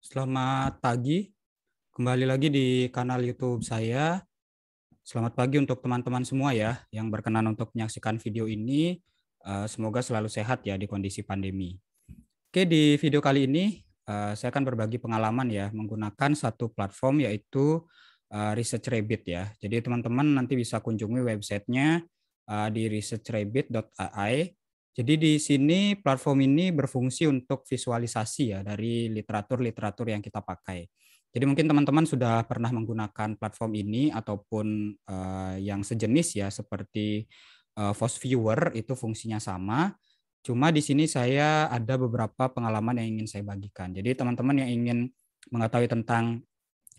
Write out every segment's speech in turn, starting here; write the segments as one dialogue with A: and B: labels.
A: Selamat pagi. Kembali lagi di kanal YouTube saya. Selamat pagi untuk teman-teman semua ya yang berkenan untuk menyaksikan video ini. Eh, semoga selalu sehat ya di kondisi pandemi. Oke, di video kali ini eh, saya akan berbagi pengalaman ya menggunakan satu platform yaitu eh, Research Rabbit ya. Jadi teman-teman nanti bisa kunjungi websitenya di researchrabbit.ai jadi di sini platform ini berfungsi untuk visualisasi ya dari literatur-literatur yang kita pakai. Jadi mungkin teman-teman sudah pernah menggunakan platform ini ataupun uh, yang sejenis ya seperti uh, eh, Fos Viewer itu fungsinya sama. Cuma di sini saya ada beberapa pengalaman yang ingin saya bagikan. Jadi teman-teman yang ingin mengetahui tentang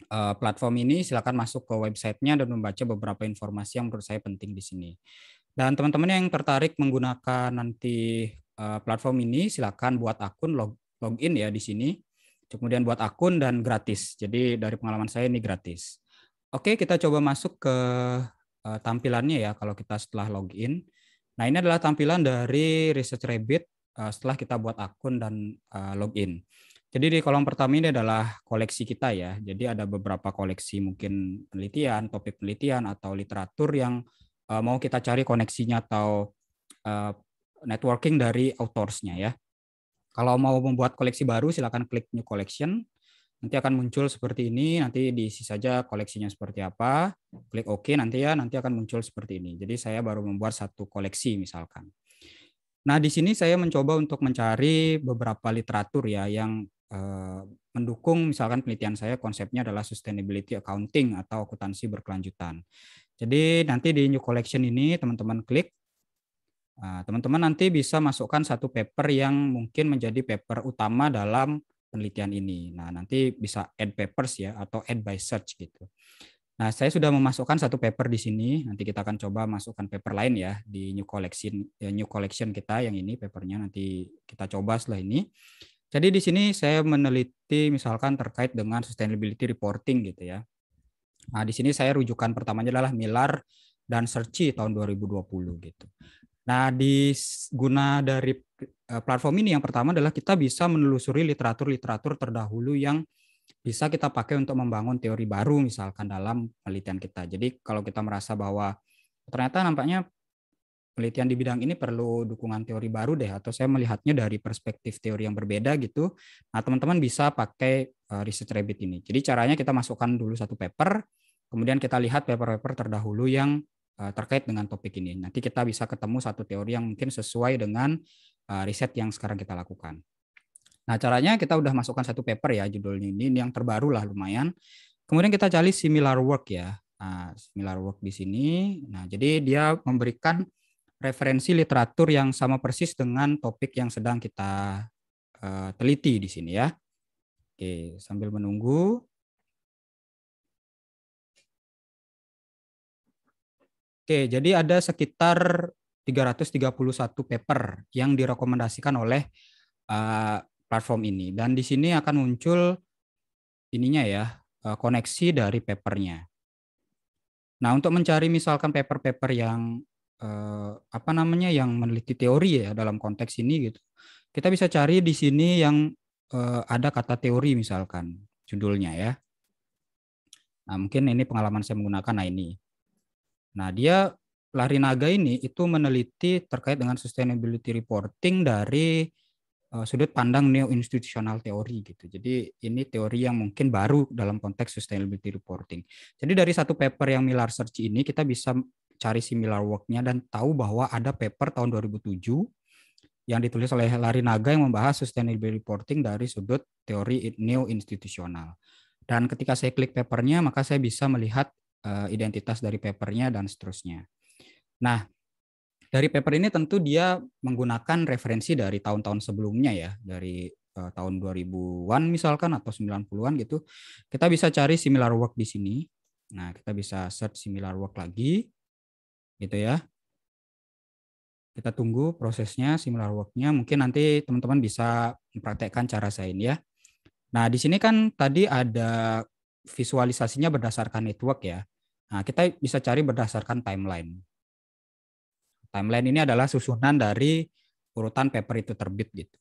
A: uh, platform ini silakan masuk ke websitenya dan membaca beberapa informasi yang menurut saya penting di sini. Dan teman-teman yang tertarik menggunakan nanti eh, platform ini, silakan buat akun log, login ya di sini. Kemudian buat akun dan gratis. Jadi dari pengalaman saya ini gratis. Oke, kita coba masuk ke eh, tampilannya ya kalau kita setelah login. Nah ini adalah tampilan dari Research Rabbit eh, setelah kita buat akun dan login. Jadi di kolom pertama ini adalah koleksi kita ya. Jadi ada beberapa koleksi mungkin penelitian, topik penelitian atau literatur yang Eh, mau kita cari koneksinya atau eh, networking dari nya ya. Kalau mau membuat koleksi baru silakan klik new collection. Nanti akan muncul seperti ini, nanti diisi saja koleksinya seperti apa. Klik OK nanti ya, nanti akan muncul seperti ini. Jadi saya baru membuat satu koleksi misalkan. Nah, di sini saya mencoba untuk mencari beberapa literatur ya yang eh, mendukung misalkan penelitian saya konsepnya adalah sustainability accounting atau akuntansi berkelanjutan. Jadi nanti di new collection ini teman-teman klik. Ah, teman-teman nah, nanti bisa masukkan satu paper yang mungkin menjadi paper utama dalam penelitian ini. Nah nanti bisa add papers ya atau add by search gitu. Nah saya sudah memasukkan satu paper di sini. Nanti kita akan coba masukkan paper lain ya di new collection eh, new collection kita yang ini papernya nanti kita coba setelah ini. Jadi di sini saya meneliti misalkan terkait dengan sustainability reporting gitu ya. Nah, di sini saya rujukan pertamanya adalah Miller dan Searchy tahun 2020 gitu. Nah, di guna dari e, platform ini yang pertama adalah kita bisa menelusuri literatur-literatur terdahulu yang bisa kita pakai untuk membangun teori baru misalkan dalam penelitian kita. Jadi kalau kita merasa bahwa ternyata nampaknya penelitian di bidang ini perlu dukungan teori baru deh atau saya melihatnya dari perspektif teori yang berbeda gitu. Nah, teman-teman bisa pakai uh, research rabbit ini. Jadi caranya kita masukkan dulu satu paper, kemudian kita lihat paper-paper terdahulu yang eh, terkait dengan topik ini. Nanti kita bisa ketemu satu teori yang mungkin sesuai dengan eh, riset yang sekarang kita lakukan. Nah, caranya kita udah masukkan satu paper ya judulnya ini, ini yang terbaru lah lumayan. Kemudian kita cari similar work ya. Nah, similar work di sini. Nah, jadi dia memberikan referensi literatur yang sama persis dengan topik yang sedang kita uh, teliti di sini ya. Oke, sambil menunggu. Oke, jadi ada sekitar 331 paper yang direkomendasikan oleh uh, platform ini dan di sini akan muncul ininya ya, uh, koneksi dari papernya. Nah, untuk mencari misalkan paper-paper yang eh, apa namanya yang meneliti teori ya dalam konteks ini gitu. Kita bisa cari di sini yang eh, ada kata teori misalkan judulnya ya. Nah, mungkin ini pengalaman saya menggunakan nah ini. Nah, dia Lari Naga ini itu meneliti terkait dengan sustainability reporting dari uh, sudut pandang neo-institutional teori gitu. Jadi ini teori yang mungkin baru dalam konteks sustainability reporting. Jadi dari satu paper yang Miller Search ini kita bisa cari similar work-nya dan tahu bahwa ada paper tahun 2007 yang ditulis oleh Larry Naga yang membahas sustainability reporting dari sudut teori neo institutional Dan ketika saya klik papernya, maka saya bisa melihat uh, identitas dari papernya dan seterusnya. Nah, dari paper ini tentu dia menggunakan referensi dari tahun-tahun sebelumnya ya, dari uh, tahun 2000-an misalkan atau 90-an gitu. Kita bisa cari similar work di sini. Nah, kita bisa search similar work lagi gitu ya kita tunggu prosesnya similar worknya mungkin nanti teman-teman bisa mempraktekkan cara saya ini ya nah di sini kan tadi ada visualisasinya berdasarkan network ya nah kita bisa cari berdasarkan timeline timeline ini adalah susunan dari urutan paper itu terbit gitu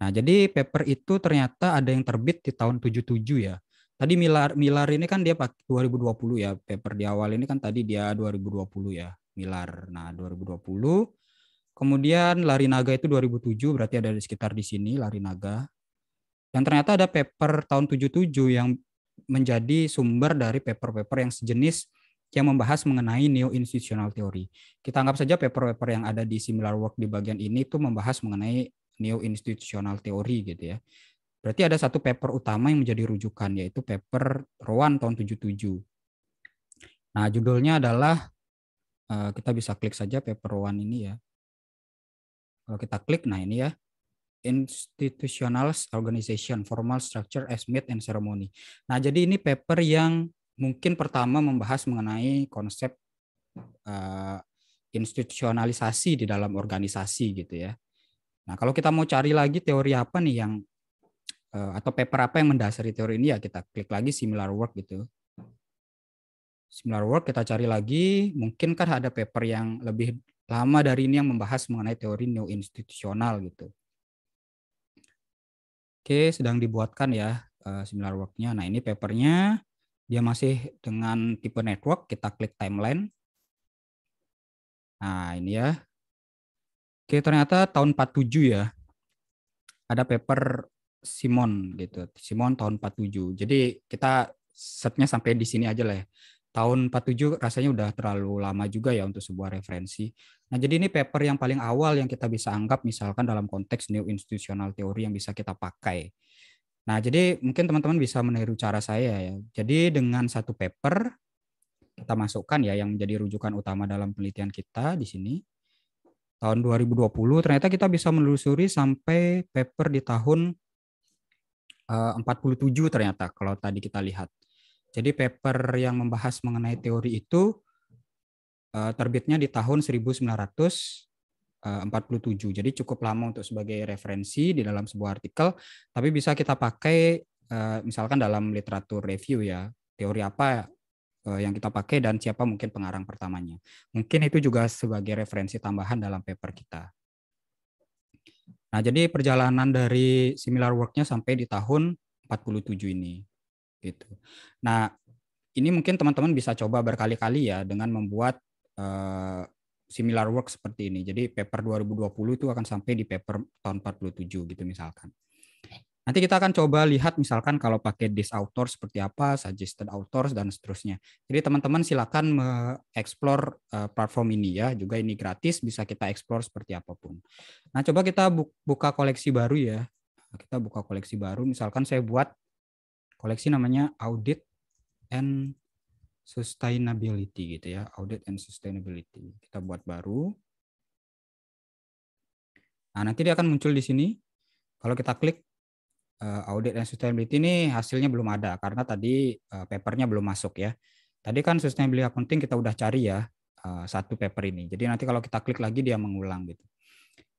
A: nah jadi paper itu ternyata ada yang terbit di tahun 77 ya Tadi Milar Milar ini kan dia 2020 ya paper di awal ini kan tadi dia 2020 ya Milar. Nah 2020 kemudian lari naga itu 2007 berarti ada di sekitar di sini lari naga. Dan ternyata ada paper tahun 77 yang menjadi sumber dari paper-paper yang sejenis yang membahas mengenai neo institutional theory. Kita anggap saja paper-paper yang ada di similar work di bagian ini itu membahas mengenai neo institutional theory gitu ya. Berarti ada satu paper utama yang menjadi rujukan yaitu paper Rowan tahun 77. Nah, judulnya adalah eh, kita bisa klik saja paper Rowan ini ya. Kalau kita klik nah ini ya. Institutional Organization Formal Structure as Meet and Ceremony. Nah, jadi ini paper yang mungkin pertama membahas mengenai konsep uh, institusionalisasi di dalam organisasi gitu ya. Nah, kalau kita mau cari lagi teori apa nih yang Eh, atau paper apa yang mendasari teori ini ya kita klik lagi similar work gitu similar work kita cari lagi mungkin kan ada paper yang lebih lama dari ini yang membahas mengenai teori new institutional gitu oke sedang dibuatkan ya uh, similar worknya nah ini papernya dia masih dengan tipe network kita klik timeline nah ini ya Oke, ternyata tahun 47 ya. Ada paper Simon gitu. Simon tahun 47. Jadi kita setnya sampai di sini aja lah ya. Tahun 47 rasanya udah terlalu lama juga ya untuk sebuah referensi. Nah, jadi ini paper yang paling awal yang kita bisa anggap misalkan dalam konteks new institutional theory yang bisa kita pakai. Nah, jadi mungkin teman-teman bisa meniru cara saya ya. Jadi dengan satu paper kita masukkan ya yang menjadi rujukan utama dalam penelitian kita di sini tahun 2020 ternyata kita bisa menelusuri sampai paper di tahun 47 eh, ternyata kalau tadi kita lihat. Jadi paper yang membahas mengenai teori itu eh, terbitnya di tahun 1947. Eh, Jadi cukup lama untuk sebagai referensi di dalam sebuah artikel, tapi bisa kita pakai misalkan dalam literatur review ya, teori apa yang kita pakai dan siapa mungkin pengarang pertamanya. Mungkin itu juga sebagai referensi tambahan dalam paper kita. Nah, jadi perjalanan dari similar worknya sampai di tahun 47 ini. Gitu. Nah, ini mungkin teman-teman bisa coba berkali-kali ya dengan membuat uh, similar work seperti ini. Jadi paper 2020 itu akan sampai di paper tahun 47 gitu misalkan. Nanti kita akan coba lihat misalkan kalau pakai this author seperti apa, suggested authors dan seterusnya. Jadi teman-teman silakan mengeksplor eh, platform ini ya, juga ini gratis bisa kita eksplor seperti apapun. Nah, coba kita buka koleksi baru ya. Kita buka koleksi baru, misalkan saya buat koleksi namanya audit and sustainability gitu ya, audit and sustainability. Kita buat baru. Nah, nanti dia akan muncul di sini. Kalau kita klik uh, audit and sustainability ini hasilnya belum ada karena tadi uh, papernya belum masuk ya. Tadi kan sustainability accounting kita udah cari ya uh, satu paper ini. Jadi nanti kalau kita klik lagi dia mengulang gitu.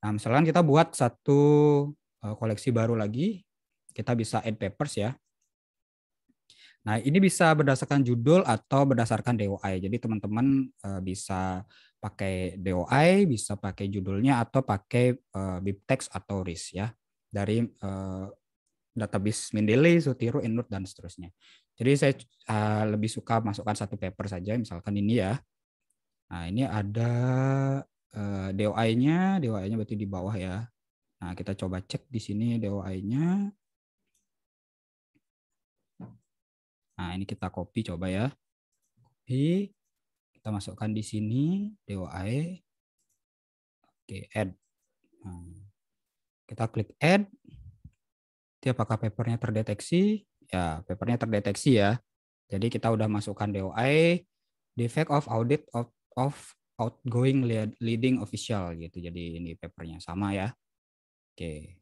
A: Nah, misalnya kita buat satu uh, koleksi baru lagi, kita bisa add papers ya. Nah, ini bisa berdasarkan judul atau berdasarkan DOI. Jadi teman-teman uh, bisa pakai DOI, bisa pakai judulnya atau pakai uh, bibtex atau RIS ya dari database Mendeley, Zotero, EndNote dan seterusnya. Jadi saya uh, lebih suka masukkan satu paper saja, misalkan ini ya. Nah ini ada uh, eh, DOI-nya, DOI-nya berarti di bawah ya. Nah kita coba cek di sini DOI-nya. Nah ini kita copy coba ya. Copy, kita masukkan di sini DOI. Oke, add. Nah, kita klik add. Jadi apakah papernya terdeteksi? Ya, papernya terdeteksi ya. Jadi kita udah masukkan DOI, defect of audit of, of outgoing leading official gitu. Jadi ini papernya sama ya. Oke.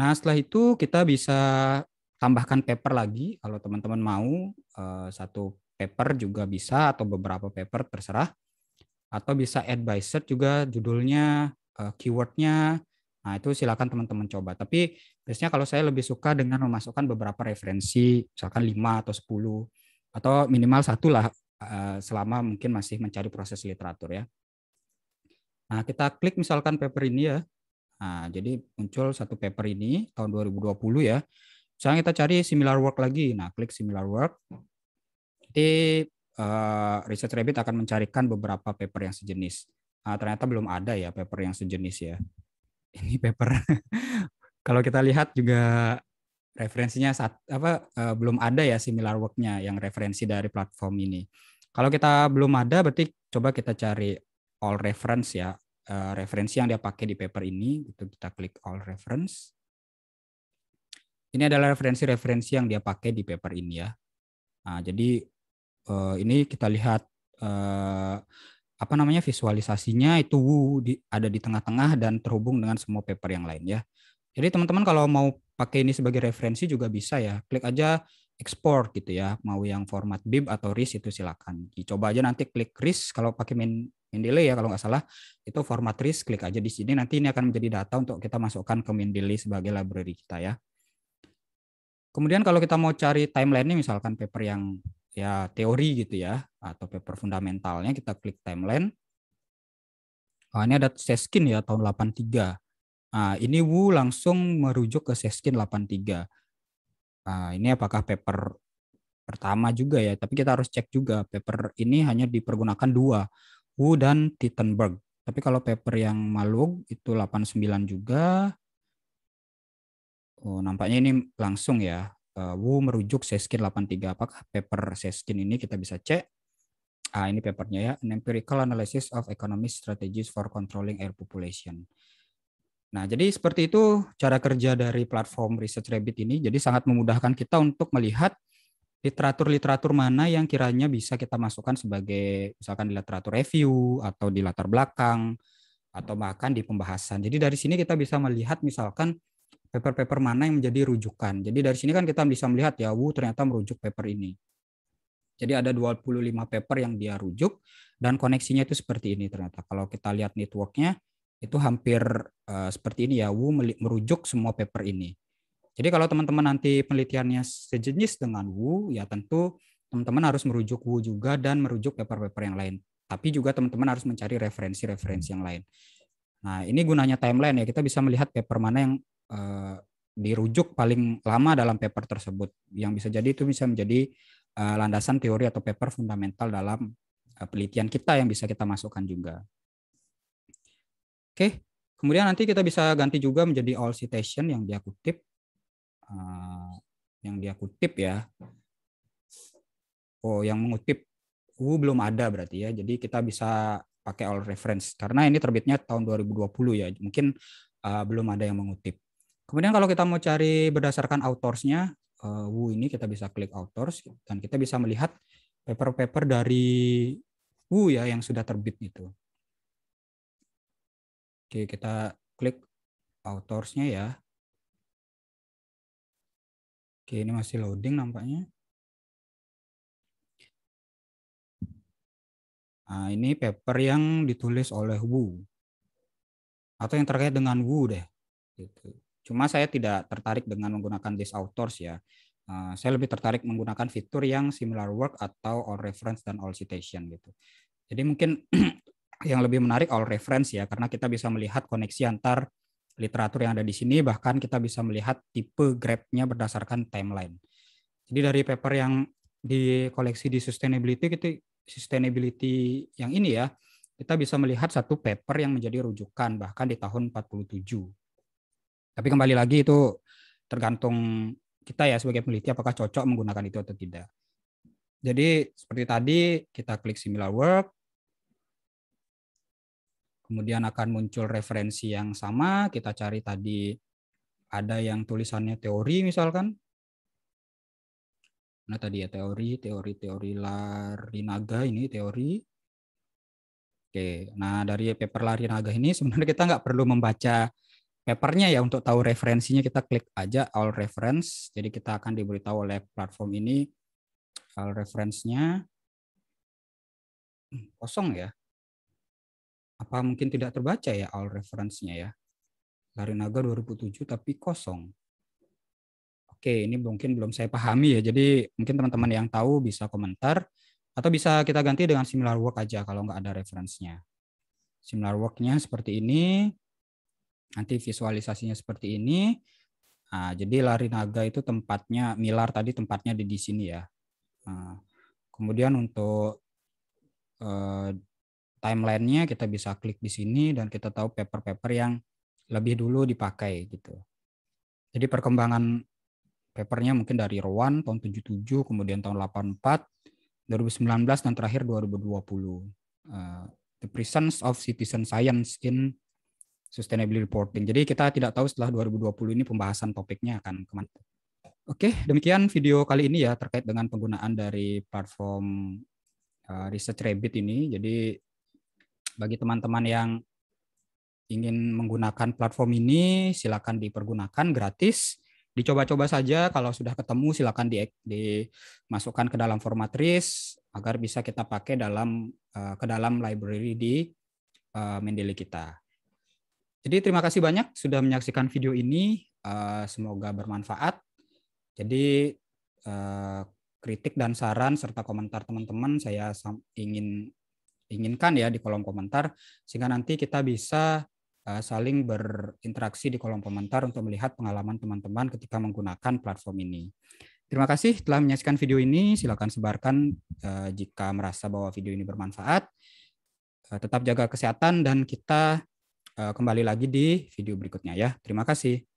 A: Nah, setelah itu kita bisa tambahkan paper lagi kalau teman-teman mau eh, satu paper juga bisa atau beberapa paper terserah atau bisa advisor juga judulnya eh, keywordnya Nah, itu silakan teman-teman coba. Tapi biasanya kalau saya lebih suka dengan memasukkan beberapa referensi, misalkan 5 atau 10 atau minimal satu lah eh, selama mungkin masih mencari proses literatur ya. Nah, kita klik misalkan paper ini ya. Nah, jadi muncul satu paper ini tahun 2020 ya. Sekarang kita cari similar work lagi. Nah, klik similar work. Jadi uh, eh, Research Rabbit akan mencarikan beberapa paper yang sejenis. Nah, ternyata belum ada ya paper yang sejenis ya ini paper. Kalau kita lihat juga referensinya saat apa uh, belum ada ya similar worknya yang referensi dari platform ini. Kalau kita belum ada berarti coba kita cari all reference ya. Uh, referensi yang dia pakai di paper ini itu kita klik all reference. Ini adalah referensi-referensi yang dia pakai di paper ini ya. Nah, jadi eh, ini kita lihat apa namanya visualisasinya itu di, ada di tengah-tengah dan terhubung dengan semua paper yang lain ya. Jadi teman-teman kalau mau pakai ini sebagai referensi juga bisa ya. Klik aja export gitu ya. Mau yang format BIB atau RIS itu silakan. Dicoba aja nanti klik RIS kalau pakai min, Mendeley ya kalau nggak salah itu format RIS klik aja di sini nanti ini akan menjadi data untuk kita masukkan ke Mendeley sebagai library kita ya. Kemudian kalau kita mau cari timeline ini misalkan paper yang ya teori gitu ya atau paper fundamentalnya kita klik timeline. Nah, ini ada Seskin ya tahun 83. Nah, ini Wu langsung merujuk ke Seskin 83. Nah, ini apakah paper pertama juga ya, tapi kita harus cek juga paper ini hanya dipergunakan dua, Wu dan Tittenberg. Tapi kalau paper yang Malug itu 89 juga. Oh, nampaknya ini langsung ya. Eh, Wu merujuk Seskin 83. Apakah paper Seskin ini kita bisa cek? Ah, ini papernya ya, An Empirical Analysis of Economic Strategies for Controlling Air Population. Nah, jadi seperti itu cara kerja dari platform Research Rabbit ini. Jadi sangat memudahkan kita untuk melihat literatur-literatur mana yang kiranya bisa kita masukkan sebagai misalkan di literatur review atau di latar belakang atau bahkan di pembahasan. Jadi dari sini kita bisa melihat misalkan paper-paper mana yang menjadi rujukan. Jadi dari sini kan kita bisa melihat ya, Wu ternyata merujuk paper ini. Jadi ada 25 paper yang dia rujuk dan koneksinya itu seperti ini ternyata. Kalau kita lihat networknya itu hampir uh, seperti ini ya, Wu merujuk semua paper ini. Jadi kalau teman-teman nanti penelitiannya sejenis dengan Wu, ya tentu teman-teman harus merujuk Wu juga dan merujuk paper-paper yang lain. Tapi juga teman-teman harus mencari referensi-referensi yang lain. Nah, ini gunanya timeline ya. Kita bisa melihat paper mana yang uh, dirujuk paling lama dalam paper tersebut yang bisa jadi itu bisa menjadi uh, landasan teori atau paper fundamental dalam uh, penelitian kita yang bisa kita masukkan juga. Oke, kemudian nanti kita bisa ganti juga menjadi all citation yang dia kutip uh, yang dia kutip ya. Oh, yang mengutip uh, belum ada berarti ya. Jadi kita bisa pakai all reference karena ini terbitnya tahun 2020 ya. Mungkin uh, belum ada yang mengutip. Kemudian kalau kita mau cari berdasarkan authorsnya uh, eh, Wu ini kita bisa klik authors dan kita bisa melihat paper-paper dari Wu ya yang sudah terbit itu. Oke, kita klik authorsnya ya. Oke, ini masih loading nampaknya. Nah, ini paper yang ditulis oleh Wu atau yang terkait dengan Wu deh. Gitu. Cuma saya tidak tertarik dengan menggunakan list authors ya. Eh, saya lebih tertarik menggunakan fitur yang similar work atau all reference dan all citation gitu. Jadi mungkin yang lebih menarik all reference ya karena kita bisa melihat koneksi antar literatur yang ada di sini bahkan kita bisa melihat tipe grabnya berdasarkan timeline. Jadi dari paper yang di koleksi di sustainability kita sustainability yang ini ya kita bisa melihat satu paper yang menjadi rujukan bahkan di tahun 47 tapi kembali lagi itu tergantung kita ya sebagai peneliti apakah cocok menggunakan itu atau tidak. Jadi seperti tadi kita klik similar work, kemudian akan muncul referensi yang sama, kita cari tadi ada yang tulisannya teori misalkan. Nah tadi ya teori, teori, teori Larinaga ini teori. Oke, nah dari paper Larinaga ini sebenarnya kita nggak perlu membaca papernya ya untuk tahu referensinya kita klik aja all reference. Jadi kita akan diberitahu oleh platform ini all reference hmm, kosong ya. Apa mungkin tidak terbaca ya all reference-nya ya? Larinaga 2007 tapi kosong. Oke, ini mungkin belum saya pahami ya. Jadi mungkin teman-teman yang tahu bisa komentar atau bisa kita ganti dengan similar work aja kalau nggak ada referensinya. Similar worknya seperti ini. Nanti visualisasinya seperti ini. Nah, jadi lari naga itu tempatnya milar tadi tempatnya di di sini ya. Nah, kemudian untuk eh, timelinenya kita bisa klik di sini dan kita tahu paper-paper yang lebih dulu dipakai gitu. Jadi perkembangan papernya mungkin dari Rowan tahun 77, kemudian tahun 84, 2019 dan terakhir 2020. Uh, ah, the presence of citizen science in sustainability reporting. Jadi kita tidak tahu setelah 2020 ini pembahasan topiknya akan kemana. Oke, demikian video kali ini ya terkait dengan penggunaan dari platform uh, Research Rabbit ini. Jadi bagi teman-teman yang ingin menggunakan platform ini, silakan dipergunakan gratis. Dicoba-coba saja, kalau sudah ketemu silakan dimasukkan ke dalam format RIS agar bisa kita pakai dalam eh, ke dalam library di uh, eh, Mendeley kita. Jadi terima kasih banyak sudah menyaksikan video ini. Eh, semoga bermanfaat. Jadi eh, kritik dan saran serta komentar teman-teman saya ingin inginkan ya di kolom komentar sehingga nanti kita bisa eh, saling berinteraksi di kolom komentar untuk melihat pengalaman teman-teman ketika menggunakan platform ini. Terima kasih telah menyaksikan video ini. Silakan sebarkan jika merasa bahwa video ini bermanfaat. tetap jaga kesehatan dan kita Eh, kembali lagi di video berikutnya ya. Terima kasih.